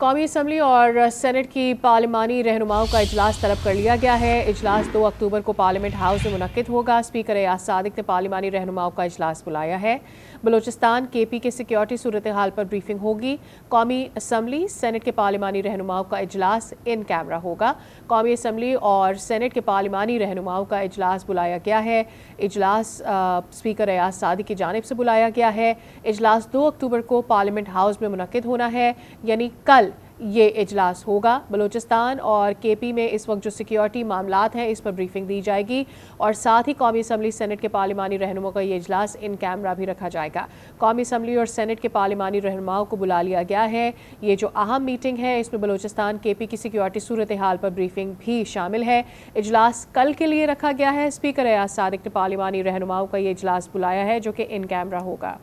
कौमी असम्बली और सेनेट की पार्लिमानी रहनुमाओं का अजलास तलब कर लिया गया है इजलास दो अक्टूबर को पार्लियामेंट हाउस में मुनद होगा स्पीकर एयाज सदक ने पार्लिमानी रहनुमाओं का अजलास बुलाया है बलोचिस्तान के पी के सिक्योरिटी सूरत हाल पर ब्रीफिंग होगी कौमी असम्बली सेनेट के पार्लिमानी रहनुमाओं का अजलास इन कैमरा होगा कौमी असम्बली और सैनट के पार्लिमानी रहनुमाओं का अजलास बुलाया गया है इजलास स्पीकर एयाज सादिक की जानब से बुलाया गया है इजलास दो अक्टूबर को पार्लियामेंट हाउस में मुनद होना है यानी कल ये इजलास होगा बलूचिस्तान और के पी में इस वक्त जो सिक्योरिटी मामला हैं इस पर ब्रीफिंग दी जाएगी और साथ ही कौमी असम्बली सेनेट के पार्लिमानी रहनुमाओं का ये इजलास इन कैमरा भी रखा जाएगा कौमी असम्बली और सेनेट के पार्लिमानी रहनुमाओं को बुला लिया गया है ये जो अहम मीटिंग है इसमें बलूचिस्तान के पी की सिक्योरिटी सूरत हाल पर ब्रीफिंग भी शामिल है इजलास कल के लिए रखा गया है स्पीकर अयाज सादिक ने पार्लिमानी रहनुमाओं का ये इजलास बुलाया है जो कि इन कैमरा होगा